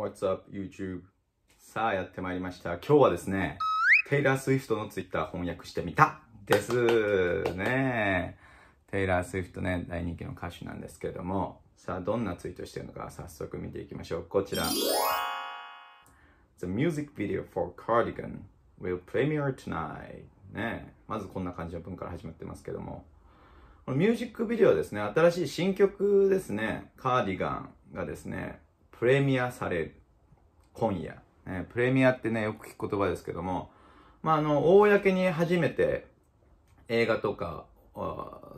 What's up YouTube? さあやってまいりました。今日はですね、テイラー・スウィフトの Twitter 翻訳してみたですね。テイラー・スウィフトね、大人気の歌手なんですけれども、さあどんなツイートしてるのか早速見ていきましょう。こちら。The music video for Cardigan will premiere tonight. ね、まずこんな感じの文から始まってますけども。このミュージックビデオですね、新しい新曲ですね、カーディガンがですね、プレミアされる。今夜。えプレミアってね、よく聞く言葉ですけども、まあ、あの、公に初めて映画とか、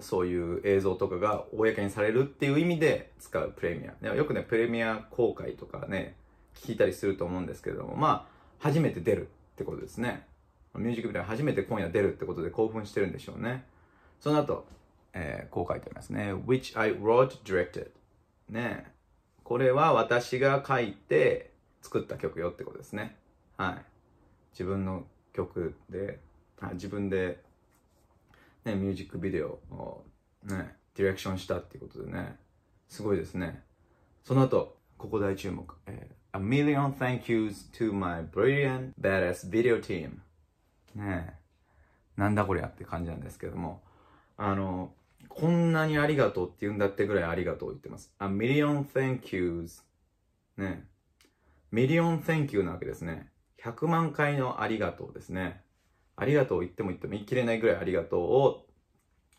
そういう映像とかが公にされるっていう意味で使うプレミア。よくね、プレミア公開とかね、聞いたりすると思うんですけども、まあ、初めて出るってことですね。ミュージックビデオ初めて今夜出るってことで興奮してるんでしょうね。その後、えー、こう書いてありますね。Which I wrote, directed. ねこれは私が書いて作った曲よってことですね。はい。自分の曲で、自分で、ね、ミュージックビデオをね、ディレクションしたっていうことでね、すごいですね。その後、ここ大注目。えー、A million thank yous to my brilliant badass video team. ねえ、なんだこりゃって感じなんですけども、あの、こんなにありがとうって言うんだってぐらいありがとう言ってます。A million thank yous. ね。million thank you なわけですね。100万回のありがとうですね。ありがとう言っても言っても言い切れないぐらいありがとうを、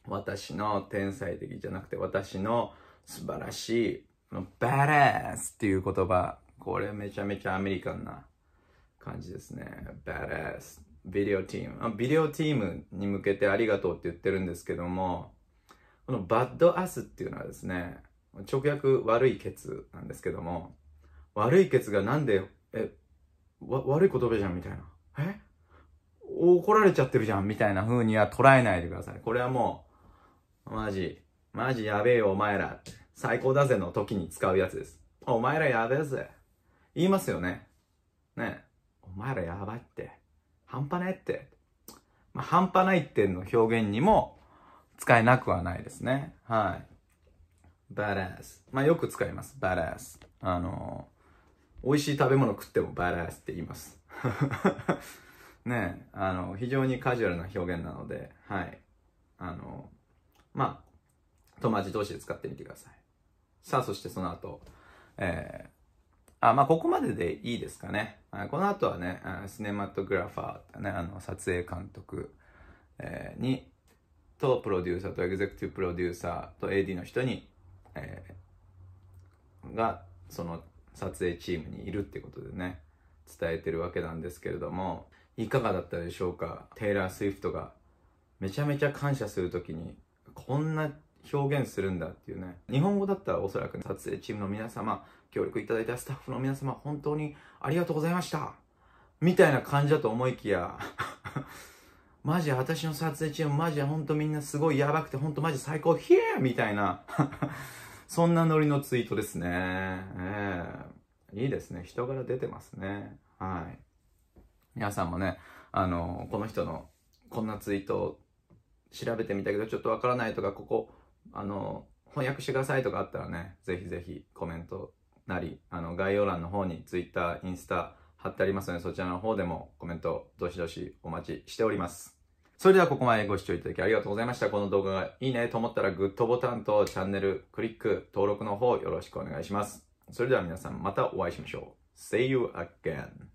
私の天才的じゃなくて、私の素晴らしい、このバランスっていう言葉。これめちゃめちゃアメリカンな感じですね。バランス。ビデオチーム。ビデオチームに向けてありがとうって言ってるんですけども、このバッドアスっていうのはですね、直訳悪いケツなんですけども、悪いケツがなんで、え、悪い言葉じゃんみたいな。え怒られちゃってるじゃんみたいな風には捉えないでください。これはもう、マジ、マジやべえよお前ら最高だぜの時に使うやつです。お前らやべえぜ。言いますよね。ねお前らやばいって。半端ないって。まあ、半端ないっての表現にも使えなくはないですね。はい。バラース。まあよく使います。バラ s ス。あの美味しい食べ物食ってもバラ s スって言います。ねあの、非常にカジュアルな表現なので、はい。あのまあ、友達同士で使ってみてください。さあ、そしてその後、えー、あ、まあ、ここまででいいですかね。この後はね、シネマトグラファー、ね、あの、撮影監督、えー、に、とプロデューサーとエグゼクティブプロデューサーと AD の人に、えー、がその撮影チームにいるってことでね伝えてるわけなんですけれどもいかがだったでしょうかテイラー・スウィフトがめちゃめちゃ感謝する時にこんな表現するんだっていうね日本語だったらおそらく、ね、撮影チームの皆様協力いただいたスタッフの皆様本当にありがとうございましたみたいな感じだと思いきやマジ私の撮影中マジほんとみんなすごいやばくてほんとマジ最高ヒェーみたいな そんなノリのツイートですね。えー、いいですね。人柄出てますね。はい。皆さんもね、あの、この人のこんなツイート調べてみたけどちょっとわからないとか、ここ、あの、翻訳してくださいとかあったらね、ぜひぜひコメントなり、あの、概要欄の方に Twitter、インスタ、貼ってありますので、そちらの方でもコメント、どしどしお待ちしております。それではここまでご視聴いただきありがとうございました。この動画がいいねと思ったらグッドボタンとチャンネルクリック、登録の方よろしくお願いします。それでは皆さんまたお会いしましょう。See you again!